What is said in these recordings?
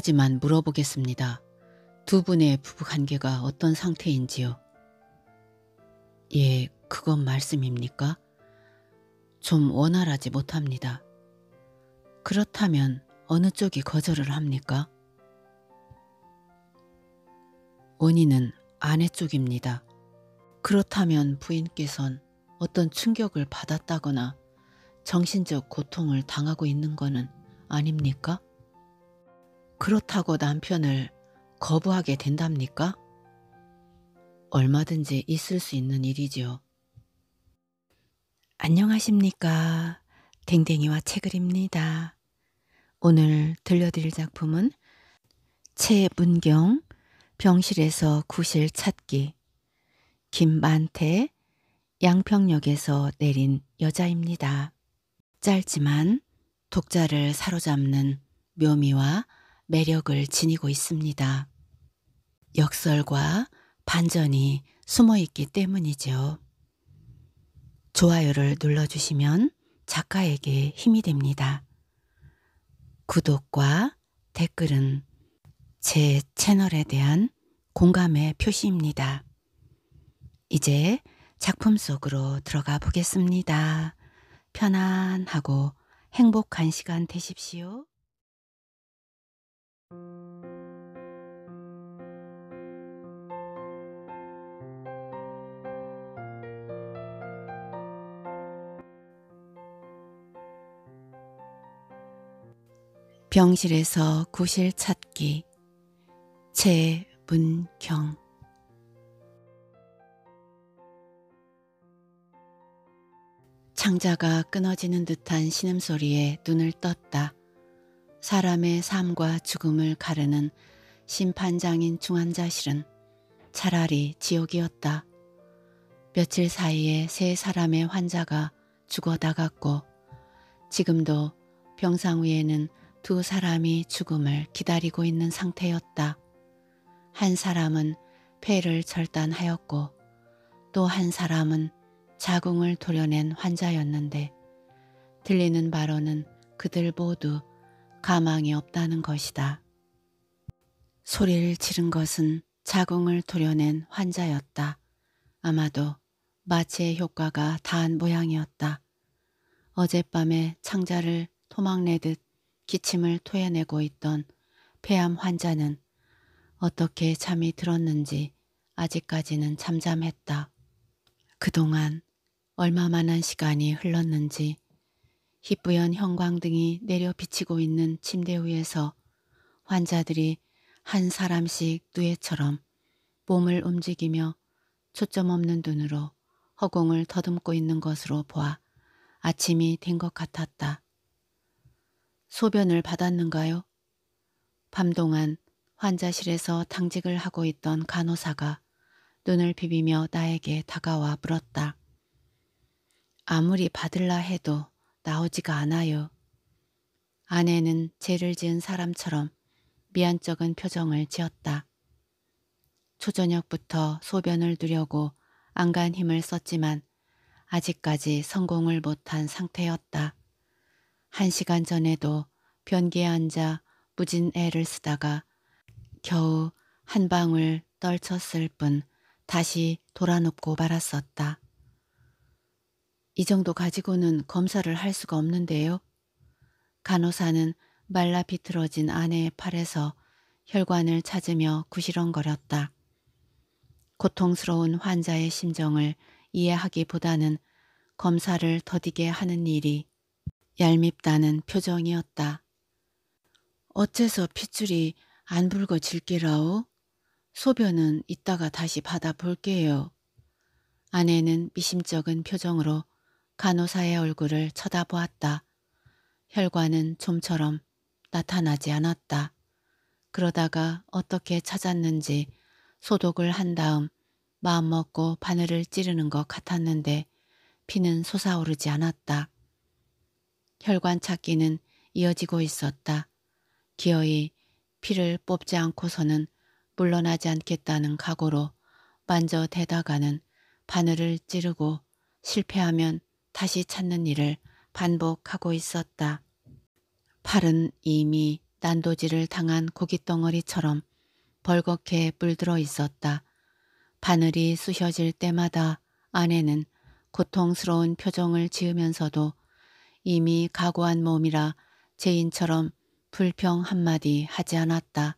가지만 물어보겠습니다. 두 분의 부부 관계가 어떤 상태인지요? 예, 그건 말씀입니까? 좀 원활하지 못합니다. 그렇다면 어느 쪽이 거절을 합니까? 원인은 아내 쪽입니다. 그렇다면 부인께선 어떤 충격을 받았다거나 정신적 고통을 당하고 있는 거는 아닙니까? 그렇다고 남편을 거부하게 된답니까? 얼마든지 있을 수 있는 일이지요. 안녕하십니까. 댕댕이와 책을입니다. 오늘 들려드릴 작품은 최문경 병실에서 구실 찾기 김만태 양평역에서 내린 여자입니다. 짧지만 독자를 사로잡는 묘미와 매력을 지니고 있습니다. 역설과 반전이 숨어 있기 때문이죠. 좋아요를 눌러주시면 작가에게 힘이 됩니다. 구독과 댓글은 제 채널에 대한 공감의 표시입니다. 이제 작품 속으로 들어가 보겠습니다. 편안하고 행복한 시간 되십시오. 병실에서 구실 찾기 최문경 창자가 끊어지는 듯한 신음소리에 눈을 떴다. 사람의 삶과 죽음을 가르는 심판장인 중환자실은 차라리 지옥이었다. 며칠 사이에 세 사람의 환자가 죽어 나갔고 지금도 병상 위에는 두 사람이 죽음을 기다리고 있는 상태였다. 한 사람은 폐를 절단하였고 또 한 사람은 자궁을 도려낸 환자였는데 들리는 바로는 그들 모두 가망이 없다는 것이다. 소리를 지른 것은 자궁을 도려낸 환자였다. 아마도 마취의 효과가 다한 모양이었다. 어젯밤에 창자를 토막내듯 기침을 토해내고 있던 폐암 환자는 어떻게 잠이 들었는지 아직까지는 잠잠했다. 그동안 얼마만한 시간이 흘렀는지 희뿌연 형광등이 내려 비치고 있는 침대 위에서 환자들이 한 사람씩 누에처럼 몸을 움직이며 초점 없는 눈으로 허공을 더듬고 있는 것으로 보아 아침이 된 것 같았다. 소변을 받았는가요? 밤동안 환자실에서 당직을 하고 있던 간호사가 눈을 비비며 나에게 다가와 물었다. 아무리 받을라 해도 나오지가 않아요. 아내는 죄를 지은 사람처럼 미안쩍은 표정을 지었다. 초저녁부터 소변을 두려고 안간 힘을 썼지만 아직까지 성공을 못한 상태였다. 한 시간 전에도 변기에 앉아 무진 애를 쓰다가 겨우 한 방울 떨쳤을 뿐 다시 돌아눕고 말았었다. 이 정도 가지고는 검사를 할 수가 없는데요. 간호사는 말라 비틀어진 아내의 팔에서 혈관을 찾으며 구시렁거렸다. 고통스러운 환자의 심정을 이해하기보다는 검사를 더디게 하는 일이 얄밉다는 표정이었다. 어째서 핏줄이 안 붉어질기라오? 소변은 이따가 다시 받아볼게요. 아내는 미심쩍은 표정으로 간호사의 얼굴을 쳐다보았다. 혈관은 좀처럼 나타나지 않았다. 그러다가 어떻게 찾았는지 소독을 한 다음 마음먹고 바늘을 찌르는 것 같았는데 피는 솟아오르지 않았다. 혈관 찾기는 이어지고 있었다. 기어이 피를 뽑지 않고서는 물러나지 않겠다는 각오로 만져 대다가는 바늘을 찌르고 실패하면 다시 찾는 일을 반복하고 있었다. 팔은 이미 난도질을 당한 고깃덩어리처럼 벌겋게 물들어 있었다. 바늘이 쑤셔질 때마다 아내는 고통스러운 표정을 지으면서도 이미 각오한 몸이라 제인처럼 불평 한마디 하지 않았다.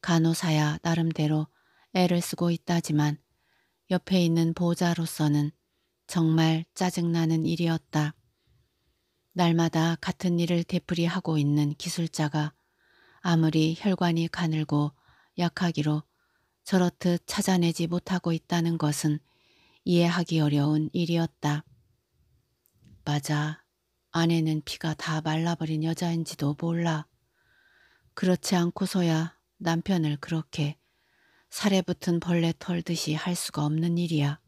간호사야 나름대로 애를 쓰고 있다지만 옆에 있는 보호자로서는 정말 짜증나는 일이었다. 날마다 같은 일을 되풀이하고 있는 기술자가 아무리 혈관이 가늘고 약하기로 저렇듯 찾아내지 못하고 있다는 것은 이해하기 어려운 일이었다. 맞아. 아내는 피가 다 말라버린 여자인지도 몰라. 그렇지 않고서야 남편을 그렇게 살에 붙은 벌레 털듯이 할 수가 없는 일이야.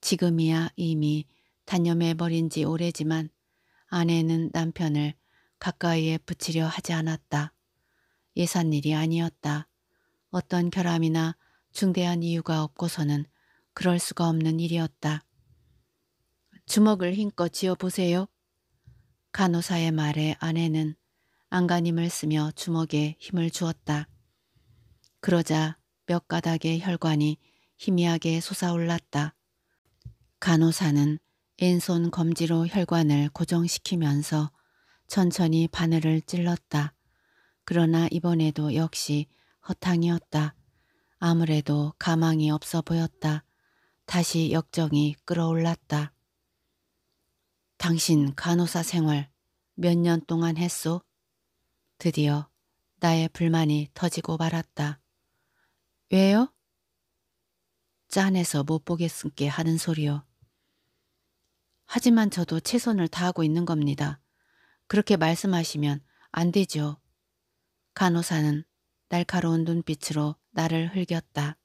지금이야 이미 단념해버린 지 오래지만 아내는 남편을 가까이에 붙이려 하지 않았다. 예산 일이 아니었다. 어떤 결함이나 중대한 이유가 없고서는 그럴 수가 없는 일이었다. 주먹을 힘껏 쥐어보세요. 간호사의 말에 아내는 안간힘을 쓰며 주먹에 힘을 주었다. 그러자 몇 가닥의 혈관이 희미하게 솟아올랐다. 간호사는 왼손 검지로 혈관을 고정시키면서 천천히 바늘을 찔렀다. 그러나 이번에도 역시 허탕이었다. 아무래도 가망이 없어 보였다. 다시 역정이 끌어올랐다. 당신 간호사 생활 몇 년 동안 했소? 드디어 나의 불만이 터지고 말았다. 왜요? 짠해서 못 보겠음께 하는 소리요. 하지만 저도 최선을 다하고 있는 겁니다. 그렇게 말씀하시면 안 되죠. 간호사는 날카로운 눈빛으로 나를 흘겼다.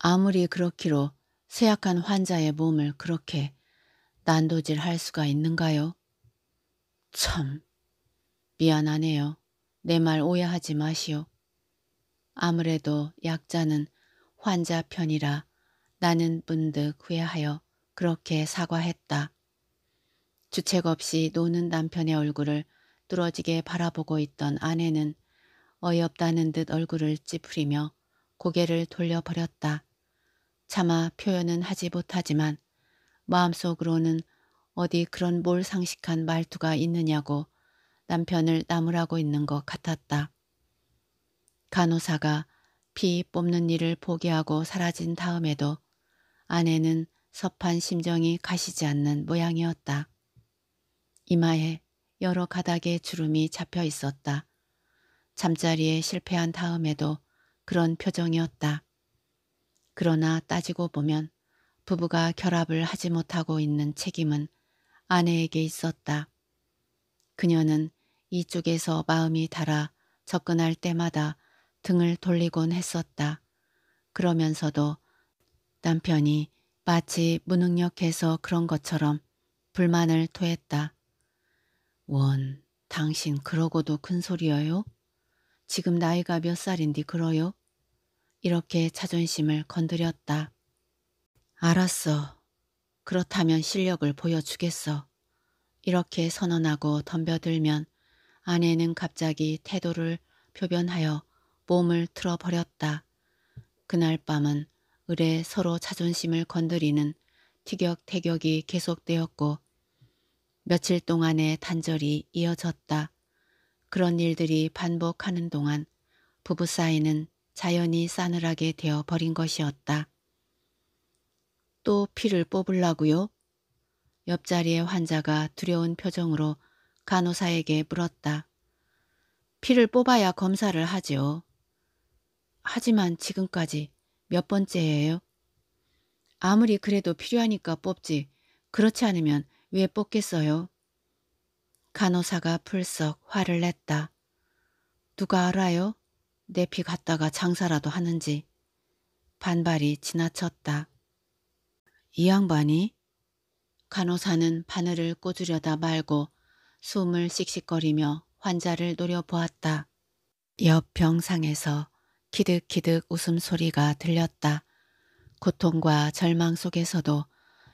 아무리 그렇기로 쇠약한 환자의 몸을 그렇게 난도질 할 수가 있는가요? 참 미안하네요. 내 말 오해하지 마시오. 아무래도 약자는 환자 편이라 나는 문득 후회하여 그렇게 사과했다. 주책 없이 노는 남편의 얼굴을 뚫어지게 바라보고 있던 아내는 어이없다는 듯 얼굴을 찌푸리며 고개를 돌려버렸다. 차마 표현은 하지 못하지만 마음속으로는 어디 그런 뭘 상식한 말투가 있느냐고 남편을 나무라고 있는 것 같았다. 간호사가 피 뽑는 일을 포기하고 사라진 다음에도 아내는 섭한 심정이 가시지 않는 모양이었다. 이마에 여러 가닥의 주름이 잡혀 있었다. 잠자리에 실패한 다음에도 그런 표정이었다. 그러나 따지고 보면 부부가 결합을 하지 못하고 있는 책임은 아내에게 있었다. 그녀는 이쪽에서 마음이 달아 접근할 때마다 등을 돌리곤 했었다. 그러면서도 남편이 마치 무능력해서 그런 것처럼 불만을 토했다. 원, 당신 그러고도 큰 소리여요? 지금 나이가 몇 살인데 그러요? 이렇게 자존심을 건드렸다. 알았어. 그렇다면 실력을 보여주겠어. 이렇게 선언하고 덤벼들면 아내는 갑자기 태도를 표변하여 몸을 틀어버렸다. 그날 밤은 의뢰 서로 자존심을 건드리는 티격태격이 계속되었고 며칠 동안의 단절이 이어졌다. 그런 일들이 반복하는 동안 부부 사이는 자연히 싸늘하게 되어버린 것이었다. 또 피를 뽑으려고요? 옆자리의 환자가 두려운 표정으로 간호사에게 물었다. 피를 뽑아야 검사를 하지요. 하지만 지금까지 몇 번째예요? 아무리 그래도 필요하니까 뽑지 그렇지 않으면 왜 뽑겠어요? 간호사가 풀썩 화를 냈다. 누가 알아요? 내 피 갖다가 장사라도 하는지. 반발이 지나쳤다. 이 양반이 간호사는 바늘을 꽂으려다 말고 숨을 씩씩거리며 환자를 노려보았다. 옆 병상에서 키득키득 웃음소리가 들렸다. 고통과 절망 속에서도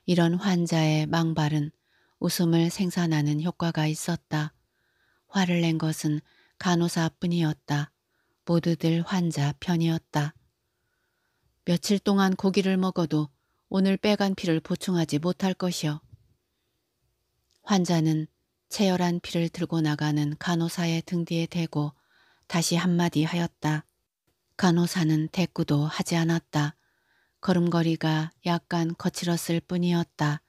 이런 환자의 망발은 웃음을 생산하는 효과가 있었다. 화를 낸 것은 간호사뿐이었다. 모두들 환자 편이었다. 며칠 동안 고기를 먹어도 오늘 빼간 피를 보충하지 못할 것이요. 환자는 채열한 피를 들고 나가는 간호사의 등 뒤에 대고 다시 한마디 하였다. 간호사는 대꾸도 하지 않았다. 걸음걸이가 약간 거칠었을 뿐이었다.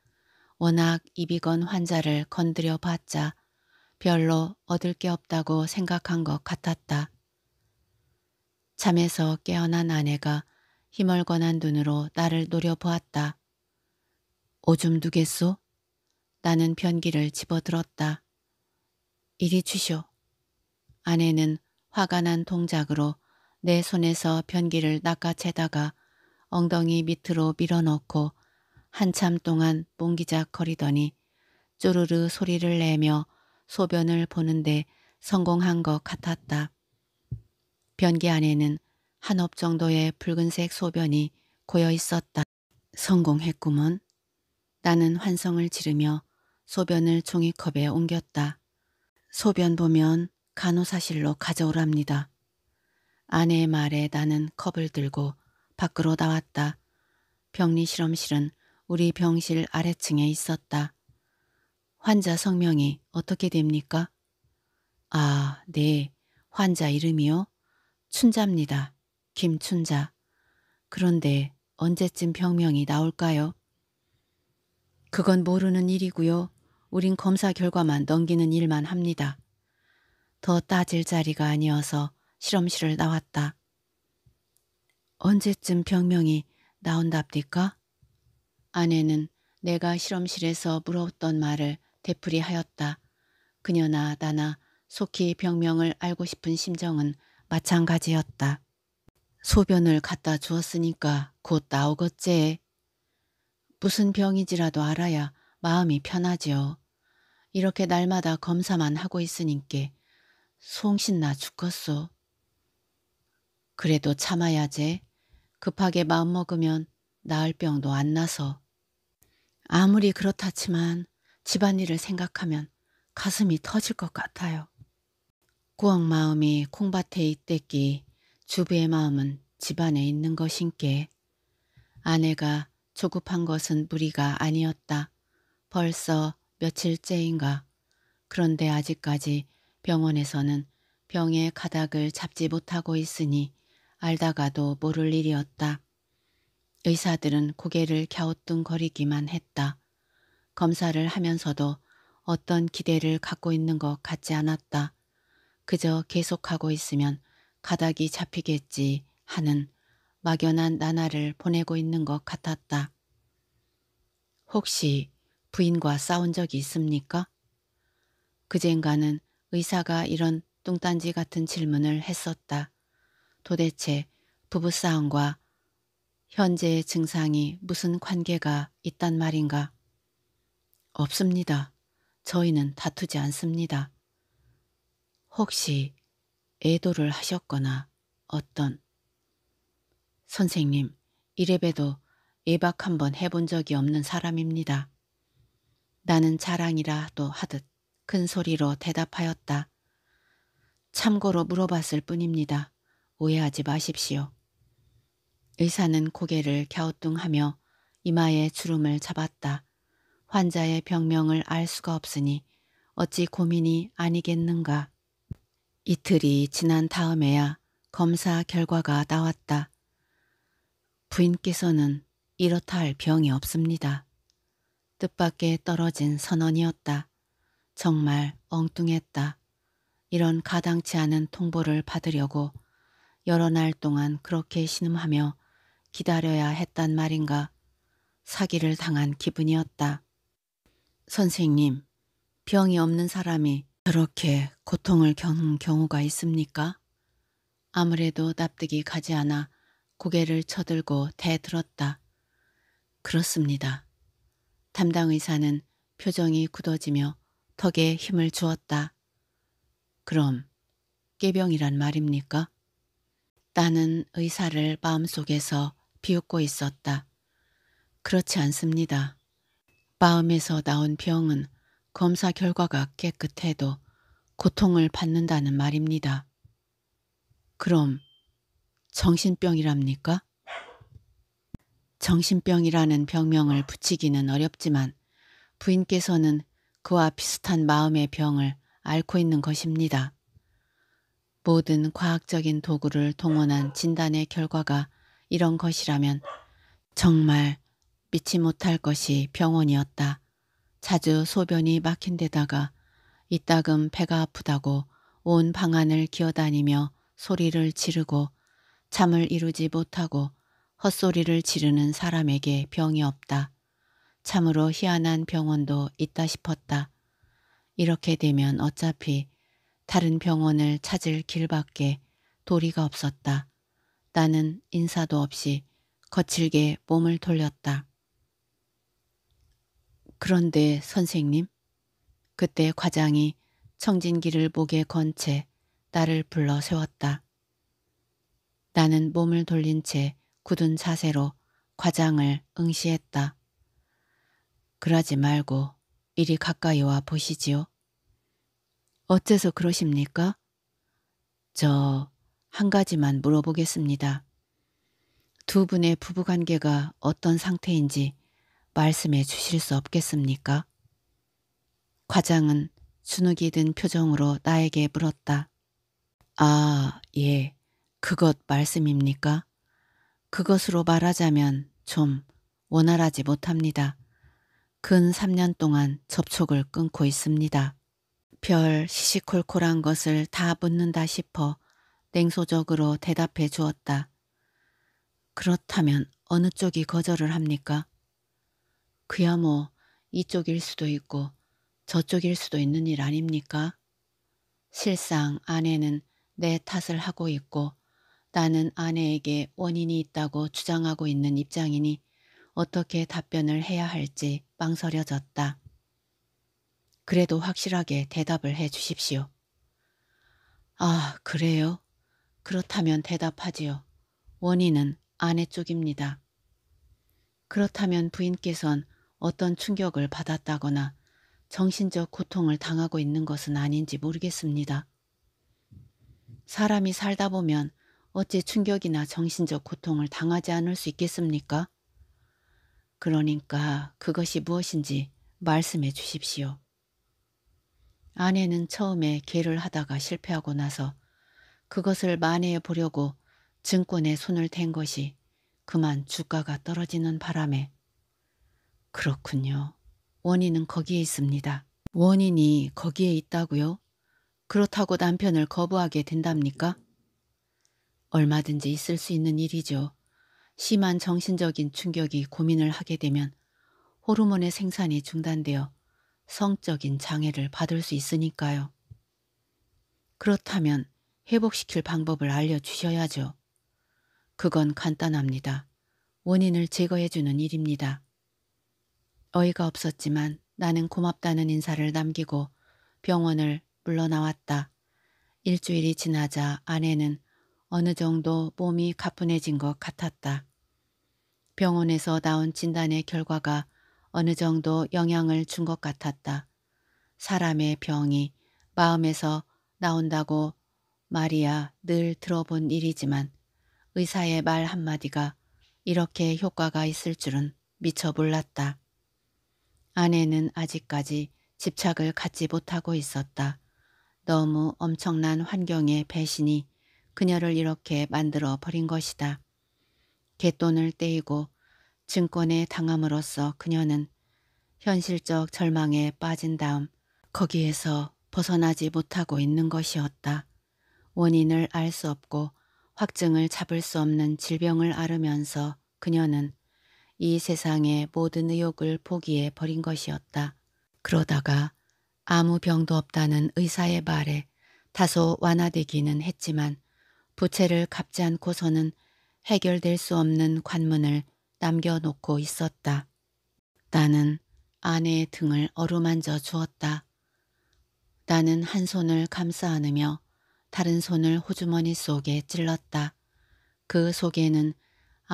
워낙 입이 건 환자를 건드려 봤자 별로 얻을 게 없다고 생각한 것 같았다. 잠에서 깨어난 아내가 희멀건한 눈으로 나를 노려보았다. 오줌 누겠소? 나는 변기를 집어들었다. 이리 주쇼. 아내는 화가 난 동작으로 내 손에서 변기를 낚아채다가 엉덩이 밑으로 밀어넣고 한참 동안 몽기작거리더니 쪼르르 소리를 내며 소변을 보는데 성공한 것 같았다. 변기 안에는 한업 정도의 붉은색 소변이 고여 있었다. 성공했구먼. 나는 환성을 지르며 소변을 종이컵에 옮겼다. 소변 보면 간호사실로 가져오랍니다. 아내의 말에 나는 컵을 들고 밖으로 나왔다. 병리 실험실은 우리 병실 아래층에 있었다. 환자 성명이 어떻게 됩니까? 아, 네. 환자 이름이요? 춘자입니다. 김춘자. 그런데 언제쯤 병명이 나올까요? 그건 모르는 일이고요. 우린 검사 결과만 넘기는 일만 합니다. 더 따질 자리가 아니어서 실험실을 나왔다. 언제쯤 병명이 나온답니까? 아내는 내가 실험실에서 물어봤던 말을 되풀이하였다. 그녀나 나나 속히 병명을 알고 싶은 심정은 마찬가지였다. 소변을 갖다 주었으니까 곧 나오겠제. 무슨 병이지라도 알아야 마음이 편하지요. 이렇게 날마다 검사만 하고 있으니께 송신나 죽겠소. 그래도 참아야제. 급하게 마음먹으면 나을 병도 안 나서. 아무리 그렇다지만 집안일을 생각하면 가슴이 터질 것 같아요. 꾸억 마음이 콩밭에 있댔기 주부의 마음은 집안에 있는 것인께 아내가 조급한 것은 무리가 아니었다. 벌써 며칠째인가. 그런데 아직까지 병원에서는 병의 가닥을 잡지 못하고 있으니 알다가도 모를 일이었다. 의사들은 고개를 갸우뚱거리기만 했다. 검사를 하면서도 어떤 기대를 갖고 있는 것 같지 않았다. 그저 계속하고 있으면 가닥이 잡히겠지 하는 막연한 나날을 보내고 있는 것 같았다. 혹시 부인과 싸운 적이 있습니까? 그젠가는 의사가 이런 뚱딴지 같은 질문을 했었다. 도대체 부부싸움과 현재의 증상이 무슨 관계가 있단 말인가? 없습니다. 저희는 다투지 않습니다. 혹시 애도를 하셨거나 어떤 선생님 이래봬도 예박 한번 해본 적이 없는 사람입니다. 나는 자랑이라 도 하듯 큰 소리로 대답하였다. 참고로 물어봤을 뿐입니다. 오해하지 마십시오. 의사는 고개를 갸우뚱하며 이마에 주름을 잡았다. 환자의 병명을 알 수가 없으니 어찌 고민이 아니겠는가. 이틀이 지난 다음에야 검사 결과가 나왔다. 부인께서는 이렇다 할 병이 없습니다. 뜻밖에 떨어진 선언이었다. 정말 엉뚱했다. 이런 가당치 않은 통보를 받으려고 여러 날 동안 그렇게 신음하며 기다려야 했단 말인가. 사기를 당한 기분이었다. 선생님, 병이 없는 사람이 저렇게 고통을 겪는 경우가 있습니까? 아무래도 납득이 가지 않아 고개를 쳐들고 대들었다. 그렇습니다. 담당 의사는 표정이 굳어지며 턱에 힘을 주었다. 그럼 깨병이란 말입니까? 나는 의사를 마음속에서 비웃고 있었다. 그렇지 않습니다. 마음에서 나온 병은 검사 결과가 깨끗해도 고통을 받는다는 말입니다. 그럼 정신병이랍니까? 정신병이라는 병명을 붙이기는 어렵지만 부인께서는 그와 비슷한 마음의 병을 앓고 있는 것입니다. 모든 과학적인 도구를 동원한 진단의 결과가 이런 것이라면 정말 믿지 못할 것이 병원이었다. 자주 소변이 막힌 데다가 이따금 배가 아프다고 온 방안을 기어다니며 소리를 지르고 잠을 이루지 못하고 헛소리를 지르는 사람에게 병이 없다. 참으로 희한한 병원도 있다 싶었다. 이렇게 되면 어차피 다른 병원을 찾을 길밖에 도리가 없었다. 나는 인사도 없이 거칠게 몸을 돌렸다. 그런데 선생님? 그때 과장이 청진기를 목에 건 채 나를 불러 세웠다. 나는 몸을 돌린 채 굳은 자세로 과장을 응시했다. 그러지 말고 이리 가까이 와 보시지요. 어째서 그러십니까? 저 한 가지만 물어보겠습니다. 두 분의 부부관계가 어떤 상태인지 말씀해 주실 수 없겠습니까? 과장은 주눅이 든 표정으로 나에게 물었다. 아, 예. 그것 말씀입니까? 그것으로 말하자면 좀 원활하지 못합니다. 근 3년 동안 접촉을 끊고 있습니다. 별 시시콜콜한 것을 다 묻는다 싶어 냉소적으로 대답해 주었다. 그렇다면 어느 쪽이 거절을 합니까? 그야 뭐 이쪽일 수도 있고 저쪽일 수도 있는 일 아닙니까? 실상 아내는 내 탓을 하고 있고 나는 아내에게 원인이 있다고 주장하고 있는 입장이니 어떻게 답변을 해야 할지 망설여졌다. 그래도 확실하게 대답을 해 주십시오. 아, 그래요? 그렇다면 대답하지요. 원인은 아내 쪽입니다. 그렇다면 부인께선 어떤 충격을 받았다거나 정신적 고통을 당하고 있는 것은 아닌지 모르겠습니다. 사람이 살다 보면 어째 충격이나 정신적 고통을 당하지 않을 수 있겠습니까? 그러니까 그것이 무엇인지 말씀해 주십시오. 아내는 처음에 개를 하다가 실패하고 나서 그것을 만회해 보려고 증권에 손을 댄 것이 그만 주가가 떨어지는 바람에 그렇군요. 원인은 거기에 있습니다. 원인이 거기에 있다고요? 그렇다고 남편을 거부하게 된답니까? 얼마든지 있을 수 있는 일이죠. 심한 정신적인 충격이 고민을 하게 되면 호르몬의 생산이 중단되어 성적인 장애를 받을 수 있으니까요. 그렇다면 회복시킬 방법을 알려주셔야죠. 그건 간단합니다. 원인을 제거해주는 일입니다. 어이가 없었지만 나는 고맙다는 인사를 남기고 병원을 물러나왔다. 일주일이 지나자 아내는 어느 정도 몸이 가뿐해진 것 같았다. 병원에서 나온 진단의 결과가 어느 정도 영향을 준 것 같았다. 사람의 병이 마음에서 나온다고 말이야 늘 들어본 일이지만 의사의 말 한마디가 이렇게 효과가 있을 줄은 미처 몰랐다. 아내는 아직까지 집착을 갖지 못하고 있었다. 너무 엄청난 환경의 배신이 그녀를 이렇게 만들어 버린 것이다. 갯돈을 떼이고 증권에 당함으로써 그녀는 현실적 절망에 빠진 다음 거기에서 벗어나지 못하고 있는 것이었다. 원인을 알 수 없고 확증을 잡을 수 없는 질병을 앓으면서 그녀는 이 세상의 모든 의욕을 포기해 버린 것이었다. 그러다가 아무 병도 없다는 의사의 말에 다소 완화되기는 했지만 부채를 갚지 않고서는 해결될 수 없는 관문을 남겨놓고 있었다. 나는 아내의 등을 어루만져 주었다. 나는 한 손을 감싸 안으며 다른 손을 호주머니 속에 찔렀다. 그 속에는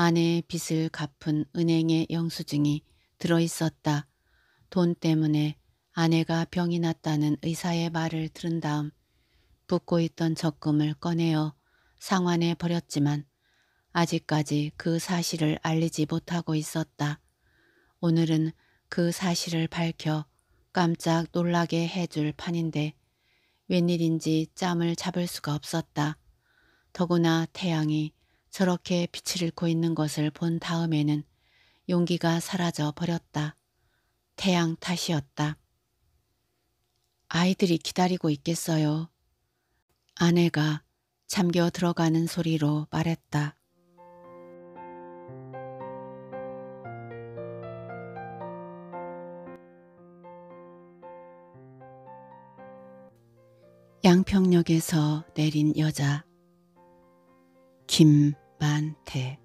아내의 빚을 갚은 은행의 영수증이 들어있었다. 돈 때문에 아내가 병이 났다는 의사의 말을 들은 다음 붓고 있던 적금을 꺼내어 상환해 버렸지만 아직까지 그 사실을 알리지 못하고 있었다. 오늘은 그 사실을 밝혀 깜짝 놀라게 해줄 판인데 웬일인지 짬을 잡을 수가 없었다. 더구나 태양이 저렇게 빛을 잃고 있는 것을 본 다음에는 용기가 사라져 버렸다. 태양 탓이었다. 아이들이 기다리고 있겠어요. 아내가 잠겨 들어가는 소리로 말했다. 양평역에서 내린 여자 김만태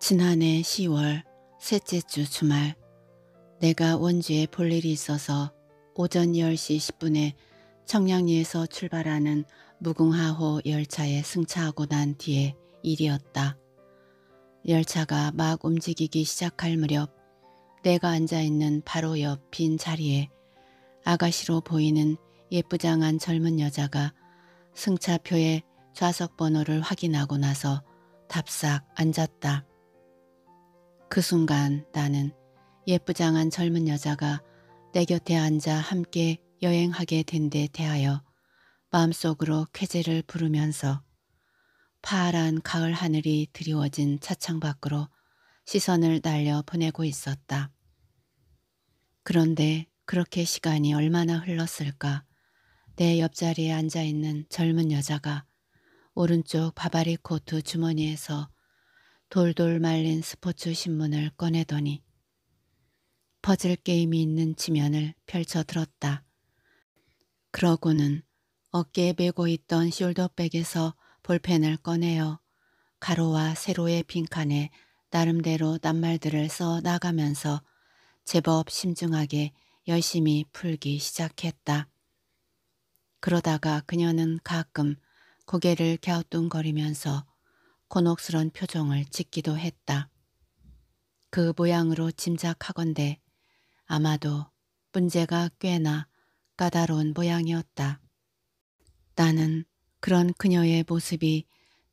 지난해 10월 셋째 주 주말 내가 원주에 볼 일이 있어서 오전 10시 10분에 청량리에서 출발하는 무궁화호 열차에 승차하고 난 뒤에 일이었다. 열차가 막 움직이기 시작할 무렵 내가 앉아있는 바로 옆 빈 자리에 아가씨로 보이는 예쁘장한 젊은 여자가 승차표에 좌석 번호를 확인하고 나서 답싹 앉았다. 그 순간 나는 예쁘장한 젊은 여자가 내 곁에 앉아 함께 여행하게 된 데 대하여 마음속으로 쾌재를 부르면서 파란 가을 하늘이 드리워진 차창 밖으로 시선을 날려 보내고 있었다. 그런데 그렇게 시간이 얼마나 흘렀을까? 내 옆자리에 앉아있는 젊은 여자가 오른쪽 바바리 코트 주머니에서 돌돌 말린 스포츠 신문을 꺼내더니 퍼즐 게임이 있는 지면을 펼쳐 들었다. 그러고는 어깨에 메고 있던 숄더백에서 볼펜을 꺼내어 가로와 세로의 빈칸에 나름대로 낱말들을 써 나가면서 제법 심중하게 열심히 풀기 시작했다. 그러다가 그녀는 가끔 고개를 갸우뚱거리면서 곤혹스런 표정을 짓기도 했다. 그 모양으로 짐작하건대 아마도 문제가 꽤나 까다로운 모양이었다. 나는 그런 그녀의 모습이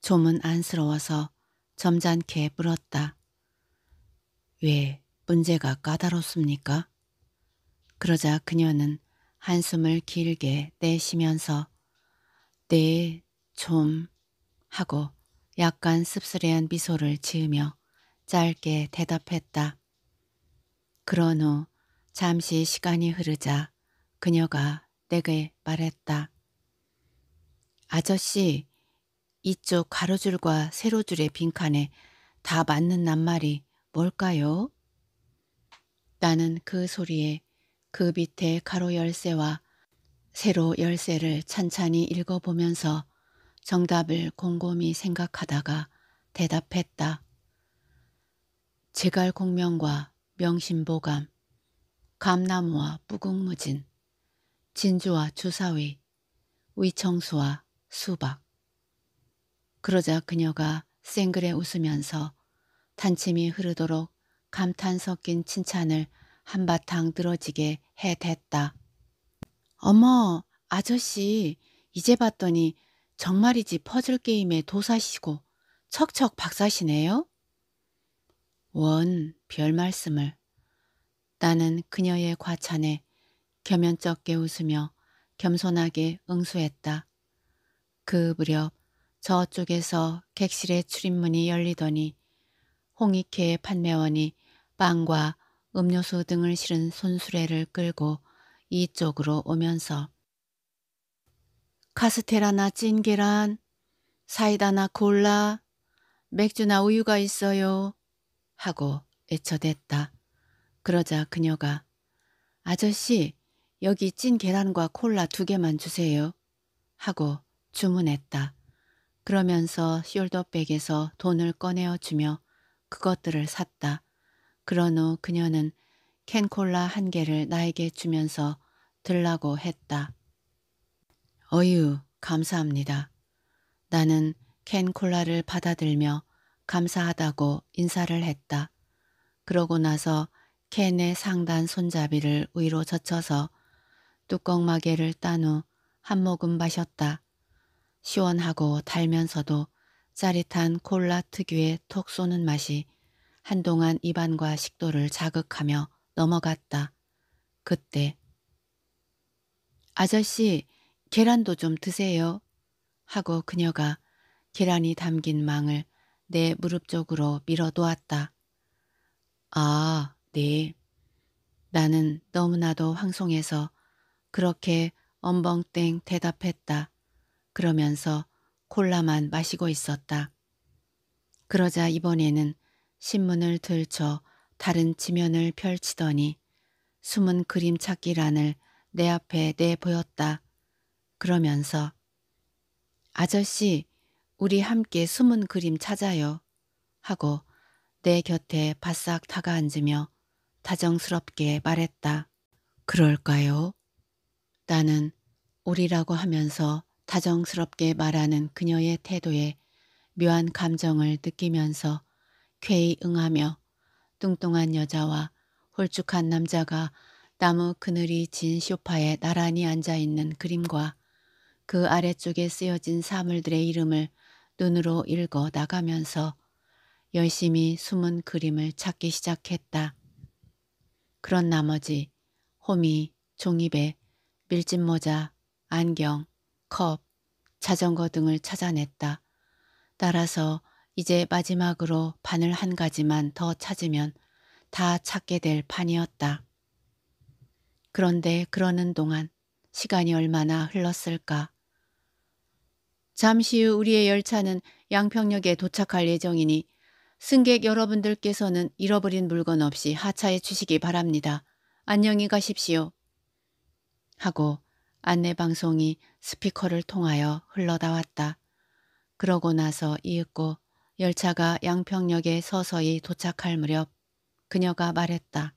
좀은 안쓰러워서 점잖게 물었다. 왜 문제가 까다롭습니까? 그러자 그녀는 한숨을 길게 내쉬면서 네, 좀 하고 약간 씁쓸해한 미소를 지으며 짧게 대답했다. 그런 후 잠시 시간이 흐르자 그녀가 내게 말했다. 아저씨, 이쪽 가로줄과 세로줄의 빈칸에 다 맞는 낱말이 뭘까요? 나는 그 소리에 그 밑에 가로 열쇠와 세로 열쇠를 찬찬히 읽어보면서 정답을 곰곰이 생각하다가 대답했다. 제갈공명과 명심보감, 감나무와 뿌국무진, 진주와 주사위, 위청수와 수박. 그러자 그녀가 쌩그레 웃으면서 단침이 흐르도록 감탄 섞인 칭찬을 한바탕 늘어지게 해댔다. 어머, 아저씨, 이제 봤더니 정말이지 퍼즐 게임에 도사시고 척척 박사시네요? 원, 별 말씀을. 나는 그녀의 과찬에 겸연쩍게 웃으며 겸손하게 응수했다. 그 무렵 저쪽에서 객실의 출입문이 열리더니 홍익회의 판매원이 빵과 음료수 등을 실은 손수레를 끌고 이쪽으로 오면서 카스테라나 찐 계란, 사이다나 콜라, 맥주나 우유가 있어요 하고 애처댔다 그러자 그녀가 아저씨 여기 찐 계란과 콜라 두 개만 주세요 하고 주문했다. 그러면서 숄더백에서 돈을 꺼내어 주며 그것들을 샀다. 그런 후 그녀는 캔콜라 한 개를 나에게 주면서 들라고 했다. 어유, 감사합니다. 나는 캔콜라를 받아들며 감사하다고 인사를 했다. 그러고 나서 캔의 상단 손잡이를 위로 젖혀서 뚜껑마개를 딴 후 한 모금 마셨다. 시원하고 달면서도 짜릿한 콜라 특유의 톡 쏘는 맛이 한동안 입안과 식도를 자극하며 넘어갔다. 그때 아저씨 계란도 좀 드세요 하고 그녀가 계란이 담긴 망을 내 무릎 쪽으로 밀어놓았다. 아, 네. 나는 너무나도 황송해서 그렇게 엉벙땡 대답했다. 그러면서 콜라만 마시고 있었다. 그러자 이번에는 신문을 들쳐 다른 지면을 펼치더니 숨은 그림 찾기란을 내 앞에 내보였다. 그러면서 아저씨 우리 함께 숨은 그림 찾아요 하고 내 곁에 바싹 다가앉으며 다정스럽게 말했다. 그럴까요? 나는 우리라고 하면서 다정스럽게 말하는 그녀의 태도에 묘한 감정을 느끼면서 쾌히 응하며 뚱뚱한 여자와 홀쭉한 남자가 나무 그늘이 진 쇼파에 나란히 앉아있는 그림과 그 아래쪽에 쓰여진 사물들의 이름을 눈으로 읽어 나가면서 열심히 숨은 그림을 찾기 시작했다. 그런 나머지 호미, 종이배, 밀짚모자, 안경, 컵, 자전거 등을 찾아냈다. 따라서 이제 마지막으로 바을한 가지만 더 찾으면 다 찾게 될 판이었다. 그런데 그러는 동안 시간이 얼마나 흘렀을까. 잠시 후 우리의 열차는 양평역에 도착할 예정이니 승객 여러분들께서는 잃어버린 물건 없이 하차해 주시기 바랍니다. 안녕히 가십시오. 하고 안내방송이 스피커를 통하여 흘러다왔다 그러고 나서 이윽고 열차가 양평역에 서서히 도착할 무렵 그녀가 말했다.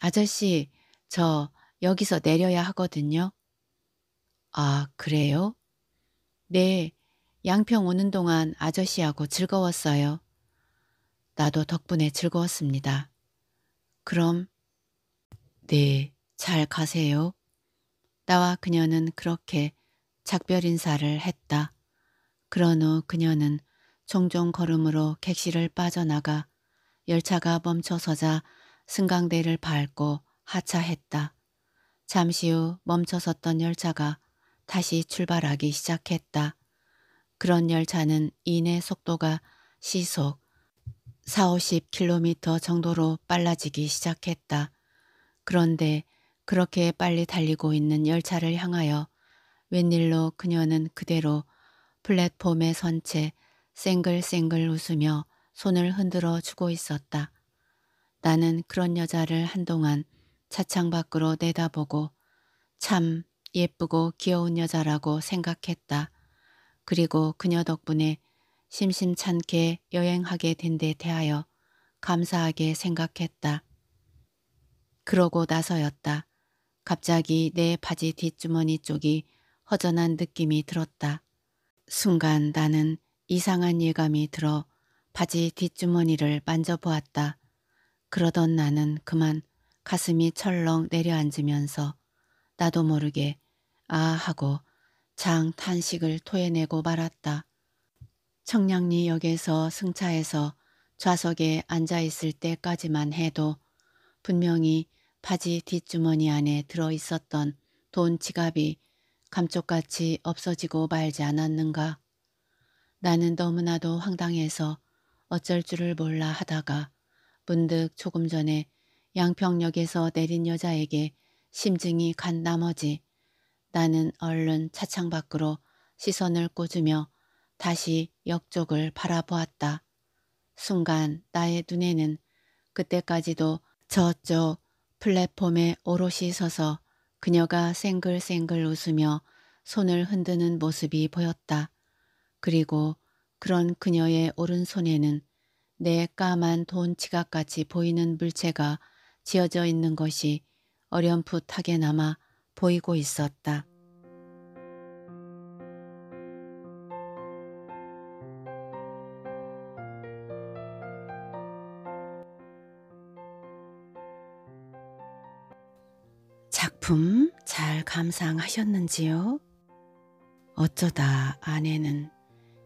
아저씨, 저 여기서 내려야 하거든요. 아, 그래요? 네, 양평 오는 동안 아저씨하고 즐거웠어요. 나도 덕분에 즐거웠습니다. 그럼, 네, 잘 가세요. 나와 그녀는 그렇게 작별 인사를 했다. 그런 후 그녀는 종종 걸음으로 객실을 빠져나가 열차가 멈춰서자 승강대를 밟고 하차했다. 잠시 후 멈춰섰던 열차가 다시 출발하기 시작했다. 그런 열차는 이내 속도가 시속 4,50km 정도로 빨라지기 시작했다. 그런데 그렇게 빨리 달리고 있는 열차를 향하여 웬일로 그녀는 그대로 플랫폼에 선채 쌩글쌩글 웃으며 손을 흔들어 주고 있었다. 나는 그런 여자를 한동안 차창 밖으로 내다보고 참 예쁘고 귀여운 여자라고 생각했다. 그리고 그녀 덕분에 심심찮게 여행하게 된 데 대하여 감사하게 생각했다. 그러고 나서였다. 갑자기 내 바지 뒷주머니 쪽이 허전한 느낌이 들었다. 순간 나는 이상한 예감이 들어 바지 뒷주머니를 만져보았다. 그러던 나는 그만 가슴이 철렁 내려앉으면서 나도 모르게 아 하고 장 탄식을 토해내고 말았다. 청량리 역에서 승차해서 좌석에 앉아있을 때까지만 해도 분명히 바지 뒷주머니 안에 들어있었던 돈 지갑이 감쪽같이 없어지고 말지 않았는가. 나는 너무나도 황당해서 어쩔 줄을 몰라 하다가 문득 조금 전에 양평역에서 내린 여자에게 심증이 간 나머지 나는 얼른 차창 밖으로 시선을 꽂으며 다시 역 쪽을 바라보았다. 순간 나의 눈에는 그때까지도 저쪽 플랫폼에 오롯이 서서 그녀가 생글생글 웃으며 손을 흔드는 모습이 보였다. 그리고 그런 그녀의 오른손에는 내 까만 돈 지갑같이 보이는 물체가 지어져 있는 것이 어렴풋하게 남아 보이고 있었다. 작품 잘 감상하셨는지요? 어쩌다 아내는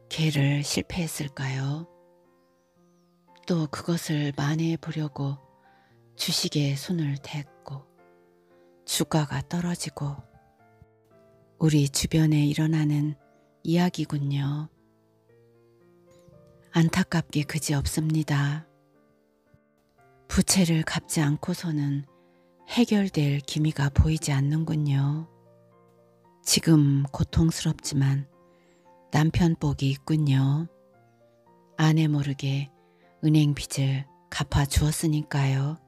개를 실패했을까요? 또 그것을 만회해 보려고 주식에 손을 댔고 주가가 떨어지고 우리 주변에 일어나는 이야기군요. 안타깝게 그지 없습니다. 부채를 갚지 않고서는 해결될 기미가 보이지 않는군요. 지금 고통스럽지만 남편 복이 있군요. 아내 모르게 은행 빚을 갚아 주었으니까요.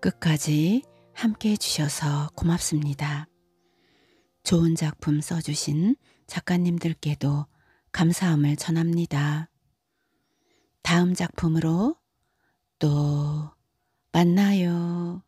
끝까지 함께 해주셔서 고맙습니다. 좋은 작품 써주신 작가님들께도 감사함을 전합니다. 다음 작품으로 또 만나요.